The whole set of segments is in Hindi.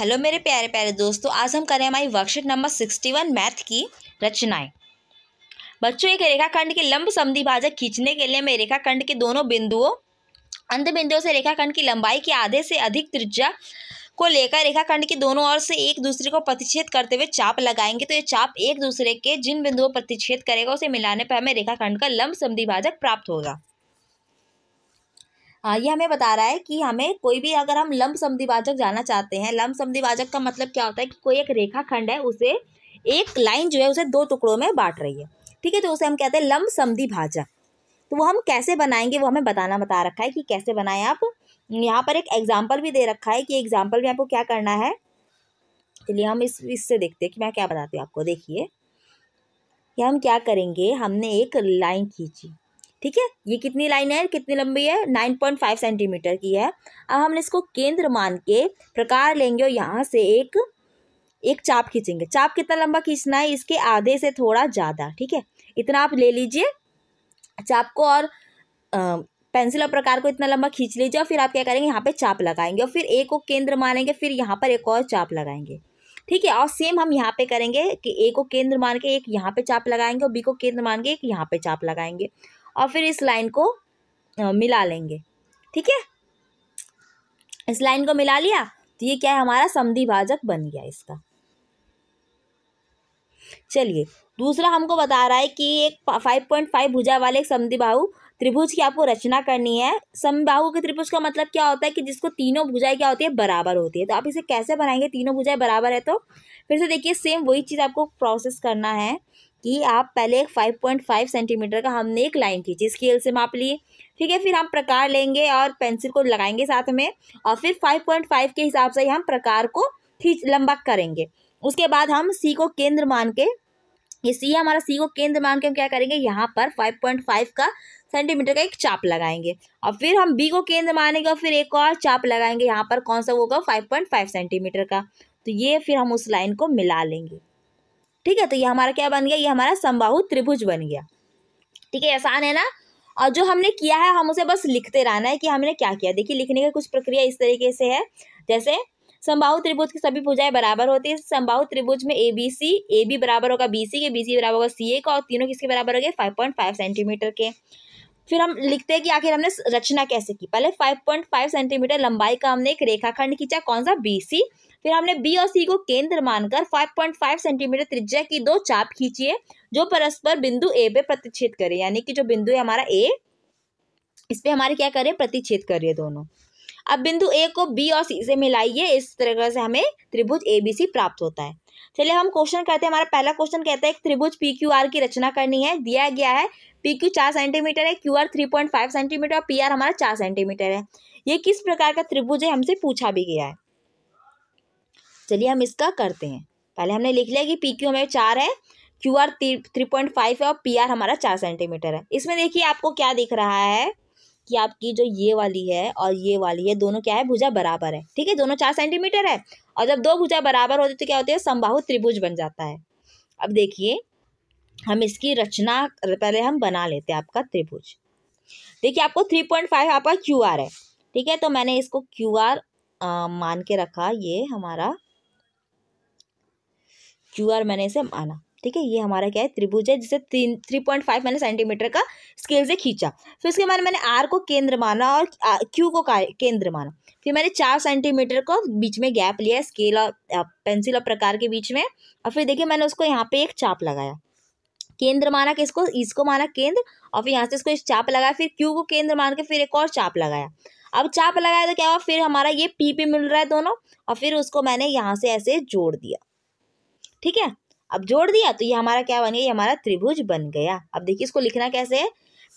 हेलो मेरे प्यारे प्यारे दोस्तों आज हम करें हमारी worksheet number sixty one math की रचनाएं बच्चों एक रेखाखंड के लंब समी भाजक खींचने के लिए हमें रेखाखंड के दोनों बिंदुओं अंत बिंदुओं से रेखाखंड की लंबाई के आधे से अधिक त्रिज्या को लेकर रेखाखंड के दोनों ओर से एक दूसरे को प्रतिच्छेद करते हुए चाप लगाएंगे तो ये चाप एक दूसरे के जिन बिंदुओं प्रतिच्छेद करेगा उसे मिलाने पर हमें रेखाखंड का लंब समी भाजक प्राप्त होगा हाँ, ये हमें बता रहा है कि हमें कोई भी अगर हम लंब समधिवाचक जाना चाहते हैं लंब समधिवाचक का मतलब क्या होता है कि कोई एक रेखा खंड है उसे एक लाइन जो है उसे दो टुकड़ों में बांट रही है ठीक है तो उसे हम कहते हैं लंब समधि भाजक तो वो हम कैसे बनाएंगे वो हमें बताना बता रखा है कि कैसे बनाएं आप यहाँ पर एक एग्जाम्पल भी दे रखा है कि एग्जाम्पल में आपको क्या करना है चलिए हम इस इससे देखते हैं कि मैं क्या बताती हूँ आपको देखिए कि हम क्या करेंगे हमने एक लाइन खींची ठीक है ये कितनी लाइन है कितनी लंबी है नाइन पॉइंट फाइव सेंटीमीटर की है अब हमने इसको केंद्र मान के प्रकार लेंगे और यहाँ से एक एक चाप खींचेंगे चाप कितना लंबा खींचना है इसके आधे से थोड़ा ज़्यादा ठीक है इतना आप ले लीजिए चाप को और आ, पेंसिल और प्रकार को इतना लंबा खींच लीजिए और फिर आप क्या करेंगे यहाँ पे चाप लगाएंगे और फिर एक को केंद्र मानेंगे फिर यहाँ पर एक और चाप लगाएंगे ठीक है और सेम हम यहाँ पे करेंगे कि ए को केंद्र मान के एक यहाँ पे चाप लगाएंगे और बी को केंद्र मान के एक यहाँ पे चाप लगाएंगे और फिर इस लाइन को मिला लेंगे ठीक है इस लाइन को मिला लिया तो ये क्या है हमारा समधि भाजक बन गया इसका चलिए दूसरा हमको बता रहा है कि एक फाइव पॉइंट फाइव भुजा वाले एक समधिबाहु त्रिभुज की आपको रचना करनी है समबाहु के त्रिभुज का मतलब क्या होता है कि जिसको तीनों भुजाएं क्या होती है बराबर होती है तो आप इसे कैसे बनाएंगे तीनों भुजाएं बराबर है तो फिर से देखिए सेम वही चीज़ आपको प्रोसेस करना है कि आप पहले एक फाइव पॉइंट फाइव सेंटीमीटर का हमने एक लाइन खींची स्केल से माप लिए ठीक है फिर हम प्रकार लेंगे और पेंसिल को लगाएंगे साथ में और फिर फाइव पॉइंट फाइव के हिसाब से ही हम प्रकार को खींच लंबा करेंगे उसके बाद हम सी को केंद्र मान के ये सी हमारा सी को केंद्र मान के हम क्या करेंगे यहाँ पर फाइव पॉइंट फाइव का सेंटीमीटर का एक चाप लगाएंगे और फिर हम बी को केंद्र मानेंगे और फिर एक और चाप लगाएंगे यहाँ पर कौन सा होगा फाइव पॉइंट फाइव सेंटीमीटर का तो ये फिर हम उस लाइन को मिला लेंगे ठीक है तो ये हमारा क्या बन गया ये हमारा संबाहु त्रिभुज बन गया ठीक है आसान है ना और जो हमने किया है हम उसे बस लिखते रहना है कि हमने क्या किया देखिए लिखने की कुछ प्रक्रिया इस तरीके से है जैसे संबाहु त्रिभुज की सभी भुजाएं बराबर होती है संबाहु त्रिभुज में A B C A B बराबर होगा बी सी के बी सी बराबर होगा सी ए का और तीनों किसके बराबर हो गए फाइव पॉइंट फाइव सेंटीमीटर के फिर हम लिखते हैं कि आखिर हमने रचना कैसे की पहले फाइव पॉइंट फाइव सेंटीमीटर लंबाई का हमने एक रेखाखंड खींचा कौन सा बी सी फिर हमने बी और सी को केंद्र मानकर 5.5 सेंटीमीटर त्रिज्या की दो चाप खींचिए जो परस्पर बिंदु ए पे प्रतिच्छेद करे यानी कि जो बिंदु है हमारा ए इस पे हमारे क्या करे प्रतिच्छेद करिए दोनों अब बिंदु ए को बी और सी से मिलाइए इस तरह से हमें त्रिभुज ए बी सी प्राप्त होता है चलिए हम क्वेश्चन करते हैं हमारा पहला क्वेश्चन कहता है एक त्रिभुज पी क्यू आर की रचना करनी है दिया गया है पी क्यू चार सेंटीमीटर है Q R three point five centimetre और पी आर हमारा चार सेंटीमीटर है ये किस प्रकार का त्रिभुज है हमसे पूछा भी गया है चलिए हम इसका करते हैं पहले हमने लिख लिया कि पी क्यू हमें चार है Q R three point five है और पी आर हमारा चार सेंटीमीटर है इसमें देखिए आपको क्या दिख रहा है कि आपकी जो ये वाली है और ये वाली है दोनों क्या है भुजा बराबर है ठीक है दोनों चार सेंटीमीटर है और जब दो भुजा बराबर होती तो क्या होती है संबाहु त्रिभुज बन जाता है अब देखिए हम इसकी रचना पहले हम बना लेते हैं आपका त्रिभुज देखिए आपको थ्री पॉइंट फाइव आपका क्यू आर है ठीक है तो मैंने इसको क्यू आर मान के रखा ये हमारा क्यू आर मैंने इसे माना ठीक है ये हमारा क्या है त्रिभुज है जिसे तीन थ्री पॉइंट फाइव मैंने सेंटीमीटर का स्केल से खींचा फिर उसके बाद मैंने आर को केंद्र माना और क्यू को केंद्र माना फिर मैंने चार सेंटीमीटर को बीच में गैप लिया स्केल और पेंसिल और प्रकार के बीच में और फिर देखिए मैंने उसको यहाँ पे एक चाप लगाया केंद्र माना किसको इसको माना केंद्र और फिर यहाँ से इसको इस चाप लगाया फिर क्यू को केंद्र मान के फिर एक और चाप लगाया अब चाप लगाया तो क्या हुआ फिर हमारा ये पी पे मिल रहा है दोनों और फिर उसको मैंने यहाँ से ऐसे जोड़ दिया ठीक है अब जोड़ दिया तो ये हमारा क्या बन गया ये हमारा त्रिभुज बन गया अब देखिए इसको लिखना कैसे है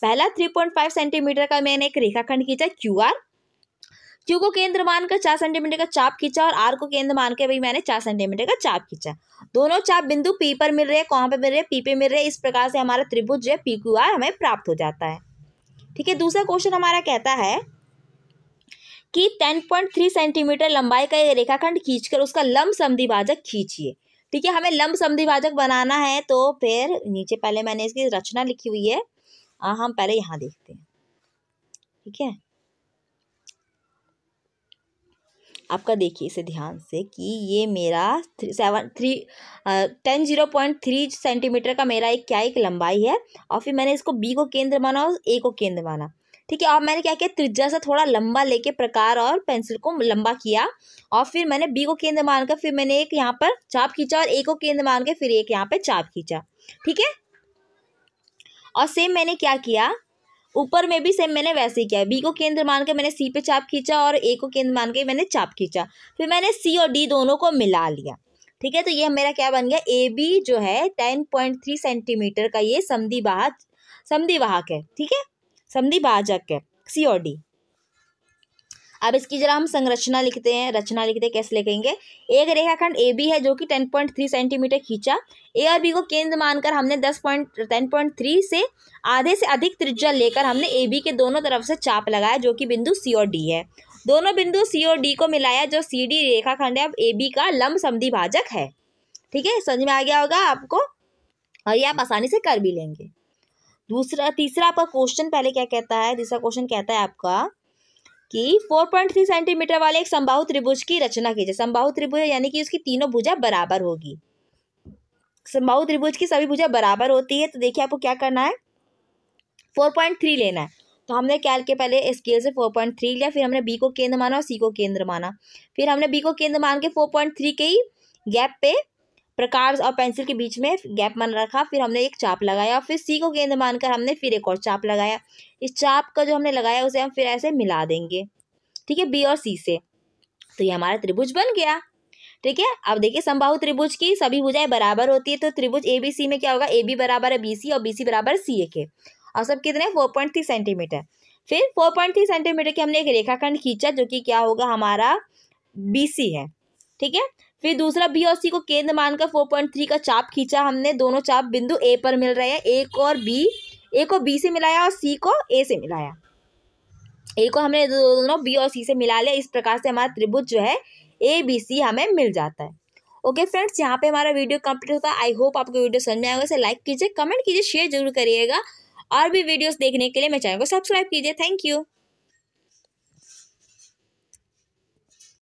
पहला थ्री पॉइंट फाइव सेंटीमीटर का मैंने एक रेखाखंड खींचा क्यू आर क्यू को केंद्र मानकर चार सेंटीमीटर का चाप खींचा और आर को केंद्र मानकर भाई मैंने चार सेंटीमीटर का चाप खींचा दोनों चाप बिंदु पी पर मिल रहे हैं कहाँ पर मिल रहे हैं पी पे मिल रहे हैं इस प्रकार से हमारा त्रिभुज जो है पी क्यू आर हमें प्राप्त हो जाता है ठीक है दूसरा क्वेश्चन हमारा कहता है कि टेन पॉइंट थ्री सेंटीमीटर लंबाई का एक रेखाखंड खींचकर उसका लंब समधिभाजक खींचिए ठीक है हमें लंब संधिवाचक बनाना है तो फिर नीचे पहले मैंने इसकी रचना लिखी हुई है आ, हम पहले यहाँ देखते हैं ठीक है आपका देखिए इसे ध्यान से कि ये मेरा seven three ten zero point three centimetre का मेरा एक क्या एक लंबाई है और फिर मैंने इसको बी को केंद्र माना और ए को केंद्र माना ठीक है और मैंने क्या किया त्रिज्या से थोड़ा लंबा लेके प्रकार और पेंसिल को लंबा किया और फिर मैंने बी को केंद्र मानकर फिर मैंने एक यहाँ पर चाप खींचा और ए को केंद्र मान के फिर एक यहाँ पर चाप खींचा ठीक है और सेम मैंने क्या किया ऊपर में भी सेम मैंने वैसे ही किया बी को केंद्र मानकर मैंने सी पे चाप खींचा और ए को केंद्र मान के मैंने चाप खींचा फिर मैंने सी और डी दोनों को मिला लिया ठीक है तो ये मेरा क्या बन गया ए बी जो है टेन पॉइंट थ्री सेंटीमीटर का ये समधि वाहक समी वाहक है ठीक है समधि भाजक है सी और डी अब इसकी जरा हम संरचना लिखते हैं रचना लिखते हैं कैसे लिखेंगे एक रेखाखंड ए बी है जो कि टेन पॉइंट थ्री सेंटीमीटर खींचा ए और बी को केंद्र मानकर हमने दस पॉइंट टेन पॉइंट थ्री से आधे से अधिक त्रिज्या लेकर हमने ए बी के दोनों तरफ से चाप लगाया जो कि बिंदु सी और डी है दोनों बिंदु सी और डी को मिलाया जो सी डी रेखाखंड है अब ए बी का लंब समधि भाजक है ठीक है समझ में आ गया होगा आपको और ये आप आसानी से कर भी लेंगे दूसरा तीसरा आपका क्वेश्चन पहले क्या कहता है तीसरा क्वेश्चन कहता है आपका कि 4.3 सेंटीमीटर वाले एक संबाहु त्रिभुज की रचना कीजिए संबाहु त्रिभुज यानी कि उसकी तीनों भुजा बराबर होगी संबाहु त्रिभुज की सभी भुजा बराबर होती है तो देखिए आपको क्या करना है फोर पॉइंट थ्री लेना है तो हमने क्या के पहले स्केल से फोर पॉइंट थ्री लिया फिर हमने बी को केंद्र माना और सी को केंद्र माना फिर हमने बी को केंद्र मान के फोर पॉइंट थ्री के ही गैप पे प्रकार और पेंसिल के बीच में गैप मान रखा फिर हमने एक चाप लगाया फिर सी को गेंद मानकर हमने फिर एक और चाप लगाया इस चाप का जो हमने लगाया उसे हम फिर ऐसे मिला देंगे ठीक है बी और सी से तो ये हमारा त्रिभुज बन गया ठीक है अब देखिए संभाव त्रिभुज की सभी भुजाएं बराबर होती है तो त्रिभुज ए बी सी में क्या होगा ए बी बराबर है बी सी और बी सी बराबर सी ए के और सब कितने फोर पॉइंट थ्री सेंटीमीटर फिर फोर पॉइंट थ्री सेंटीमीटर की हमने एक रेखाखंड खींचा जो कि क्या होगा हमारा बी सी है ठीक है फिर दूसरा बी और सी को केंद्र मानकर फोर पॉइंट थ्री का चाप खींचा हमने दोनों चाप बिंदु ए पर मिल रहे हैं ए को और बी ए को बी से मिलाया और सी को ए से मिलाया ए को हमने दोनों बी और सी से मिला लिया इस प्रकार से हमारा त्रिभुज जो है ए बी सी हमें मिल जाता है ओके फ्रेंड्स यहाँ पे हमारा वीडियो कंप्लीट होता है आई होप आपको वीडियो समझ में आएगा इसे लाइक कीजिए कमेंट कीजिए शेयर जरूर करिएगा और भी वीडियोस देखने के लिए मेरे चैनल को सब्सक्राइब कीजिए थैंक यू